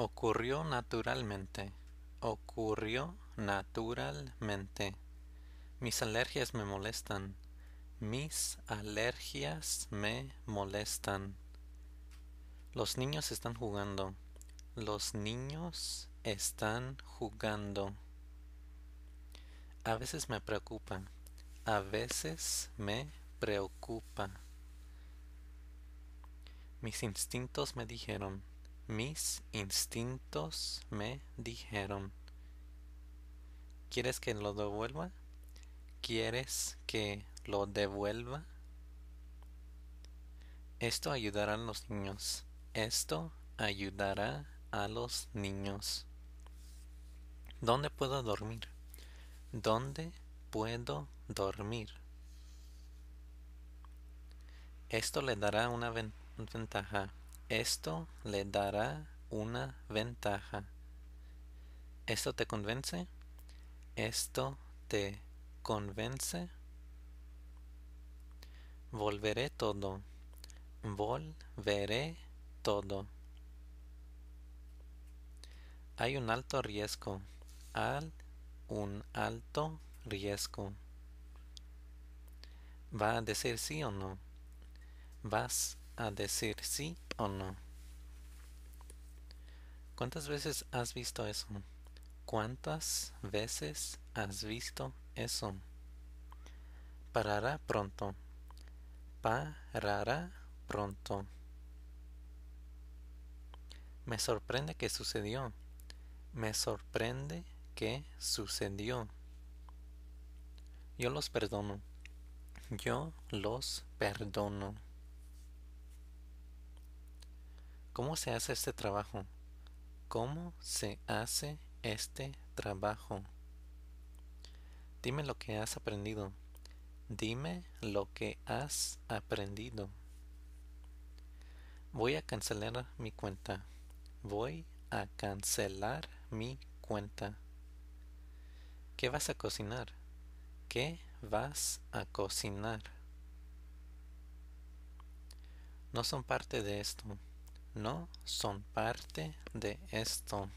Ocurrió naturalmente. Ocurrió naturalmente. Mis alergias me molestan. Mis alergias me molestan. Los niños están jugando. Los niños están jugando. A veces me preocupa. A veces me preocupa. Mis instintos me dijeron mis instintos me dijeron. ¿Quieres que lo devuelva? ¿Quieres que lo devuelva? Esto ayudará a los niños. Esto ayudará a los niños. ¿Dónde puedo dormir? ¿Dónde puedo dormir? Esto le dará una ventaja. Esto le dará una ventaja. ¿Esto te convence? ¿Esto te convence? Volveré todo. Volveré todo. Hay un alto riesgo. Al un alto riesgo. ¿Va a decir sí o no? ¿Vas a decir sí o no. ¿Cuántas veces has visto eso? ¿Cuántas veces has visto eso? Parará pronto. Parará pronto. Me sorprende que sucedió. Me sorprende que sucedió. Yo los perdono. Yo los perdono. ¿Cómo se hace este trabajo? ¿Cómo se hace este trabajo? Dime lo que has aprendido. Dime lo que has aprendido. Voy a cancelar mi cuenta. Voy a cancelar mi cuenta. ¿Qué vas a cocinar? ¿Qué vas a cocinar? No son parte de esto no son parte de esto.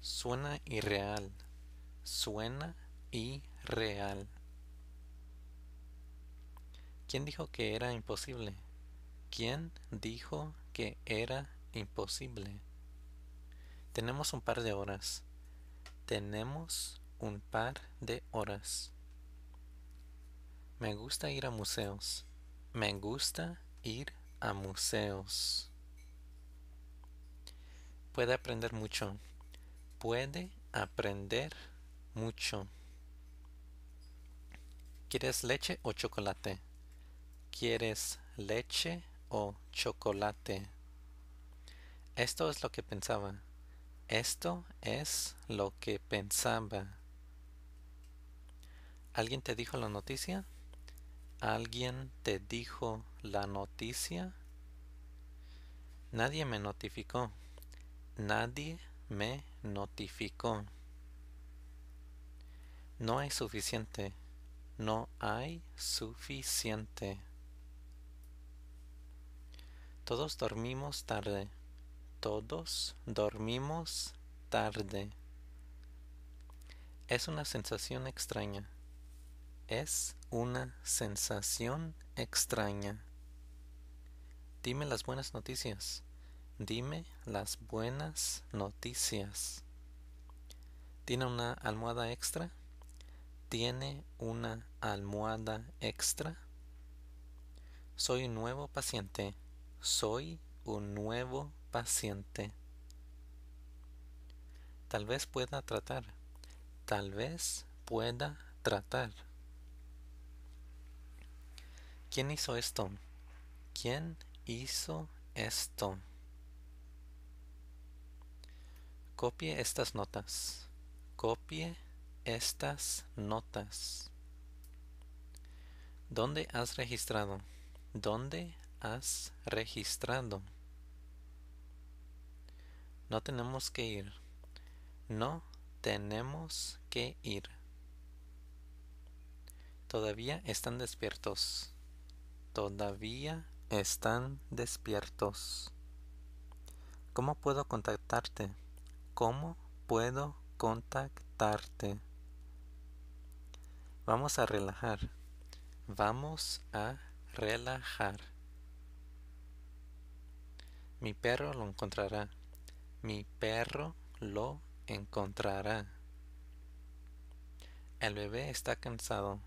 Suena irreal. Suena irreal. ¿Quién dijo que era imposible? ¿Quién dijo que era imposible? Tenemos un par de horas. Tenemos un par de horas. Me gusta ir a museos. Me gusta ir a museos. Puede aprender mucho. Puede aprender mucho. ¿Quieres leche o chocolate? ¿Quieres leche o chocolate? Esto es lo que pensaba. Esto es lo que pensaba. ¿Alguien te dijo la noticia? ¿Alguien te dijo la noticia. Nadie me notificó. Nadie me notificó. No hay suficiente. No hay suficiente. Todos dormimos tarde. Todos dormimos tarde. Es una sensación extraña. Es una sensación extraña. Dime las buenas noticias. Dime las buenas noticias. ¿Tiene una almohada extra? ¿Tiene una almohada extra? Soy un nuevo paciente. Soy un nuevo paciente. Tal vez pueda tratar. Tal vez pueda tratar. ¿Quién hizo esto? ¿Quién hizo esto. Copie estas notas. Copie estas notas. ¿Dónde has registrado? ¿Dónde has registrado? No tenemos que ir. No tenemos que ir. Todavía están despiertos. Todavía están despiertos. ¿Cómo puedo contactarte? ¿Cómo puedo contactarte? Vamos a relajar. Vamos a relajar. Mi perro lo encontrará. Mi perro lo encontrará. El bebé está cansado.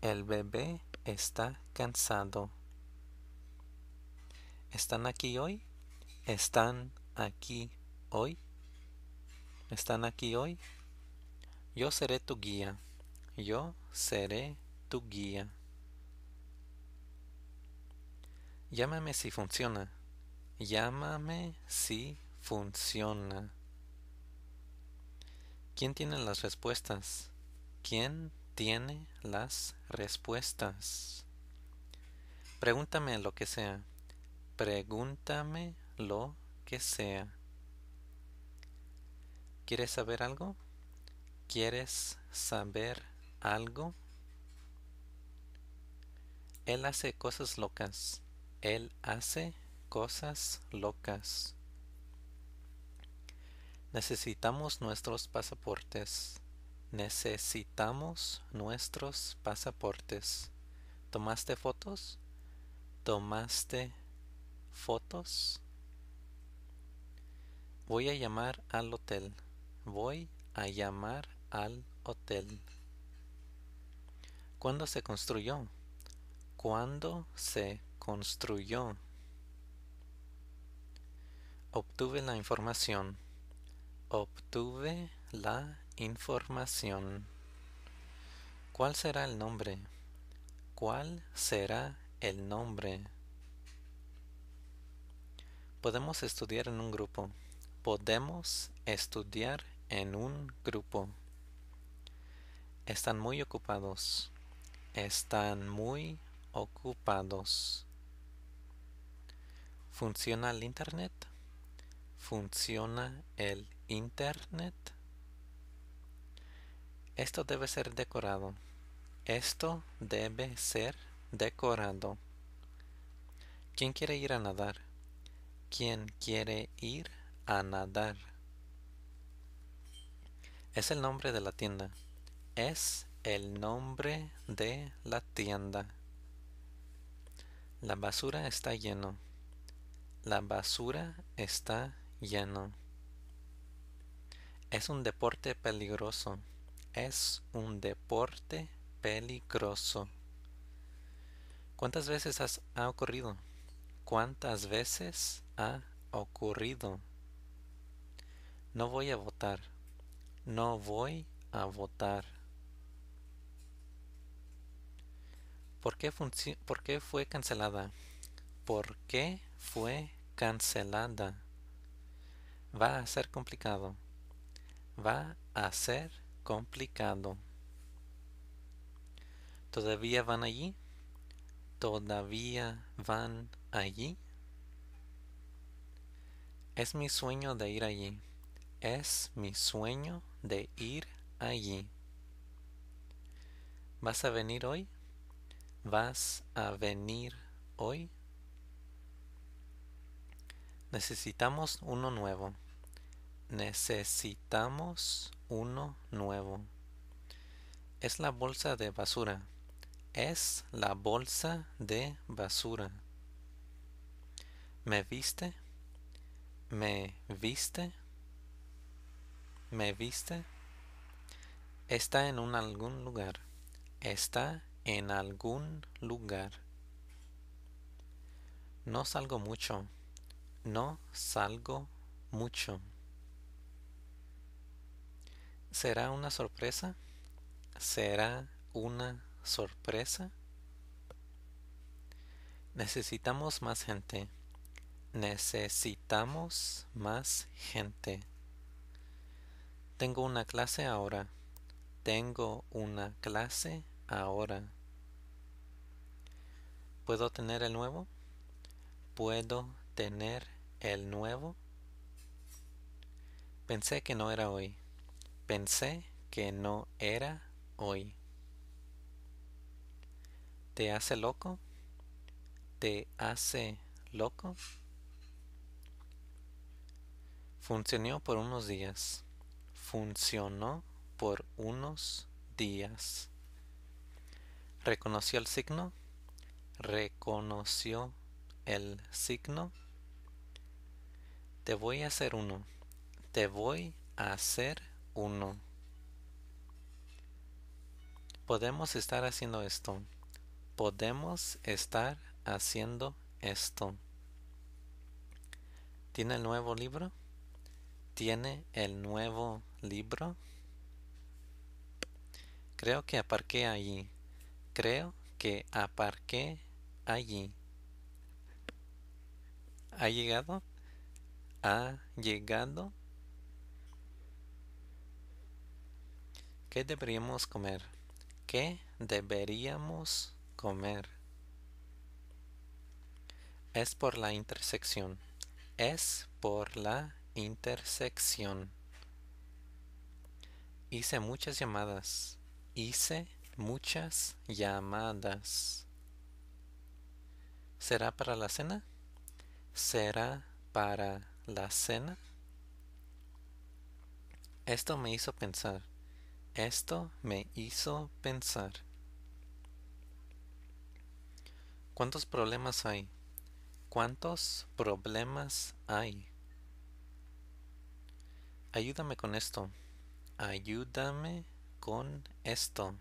El bebé está cansado. ¿Están aquí hoy? ¿Están aquí hoy? ¿Están aquí hoy? Yo seré tu guía. Yo seré tu guía. Llámame si funciona. Llámame si funciona. ¿Quién tiene las respuestas? ¿Quién tiene las respuestas? Pregúntame lo que sea. Pregúntame lo que sea. ¿Quieres saber algo? ¿Quieres saber algo? Él hace cosas locas. Él hace cosas locas. Necesitamos nuestros pasaportes. Necesitamos nuestros pasaportes. ¿Tomaste fotos? ¿Tomaste fotos. Voy a llamar al hotel. Voy a llamar al hotel. ¿Cuándo se construyó? ¿Cuándo se construyó? Obtuve la información. Obtuve la información. ¿Cuál será el nombre? ¿Cuál será el nombre? Podemos estudiar en un grupo. Podemos estudiar en un grupo. Están muy ocupados. Están muy ocupados. ¿Funciona el Internet? ¿Funciona el Internet? Esto debe ser decorado. Esto debe ser decorado. ¿Quién quiere ir a nadar? quien quiere ir a nadar. Es el nombre de la tienda. Es el nombre de la tienda. La basura está lleno. La basura está lleno. Es un deporte peligroso. Es un deporte peligroso. ¿Cuántas veces ha ocurrido? ¿Cuántas veces ha ocurrido. No voy a votar. No voy a votar. ¿Por qué, fue cancelada? ¿Por qué fue cancelada? Va a ser complicado. Va a ser complicado. ¿Todavía van allí? ¿Todavía van allí? Es mi sueño de ir allí. Es mi sueño de ir allí. ¿Vas a venir hoy? ¿Vas a venir hoy? Necesitamos uno nuevo. Necesitamos uno nuevo. Es la bolsa de basura. Es la bolsa de basura. ¿Me viste? ¿Me viste? ¿Me viste? Está en un algún lugar. Está en algún lugar. No salgo mucho. No salgo mucho. ¿Será una sorpresa? ¿Será una sorpresa? Necesitamos más gente. Necesitamos más gente. Tengo una clase ahora. Tengo una clase ahora. ¿Puedo tener el nuevo? ¿Puedo tener el nuevo? Pensé que no era hoy. Pensé que no era hoy. ¿Te hace loco? ¿Te hace loco? Funcionó por unos días. Funcionó por unos días. ¿Reconoció el signo? ¿Reconoció el signo? Te voy a hacer uno. Te voy a hacer uno. Podemos estar haciendo esto. Podemos estar haciendo esto. ¿Tiene el nuevo libro? tiene el nuevo libro? Creo que aparqué allí. Creo que aparqué allí. ¿Ha llegado? ¿Ha llegado? ¿Qué deberíamos comer? ¿Qué deberíamos comer? Es por la intersección. Es por la intersección. Hice muchas llamadas. Hice muchas llamadas. ¿Será para la cena? ¿Será para la cena? Esto me hizo pensar. Esto me hizo pensar. ¿Cuántos problemas hay? ¿Cuántos problemas hay? ayúdame con esto. Ayúdame con esto.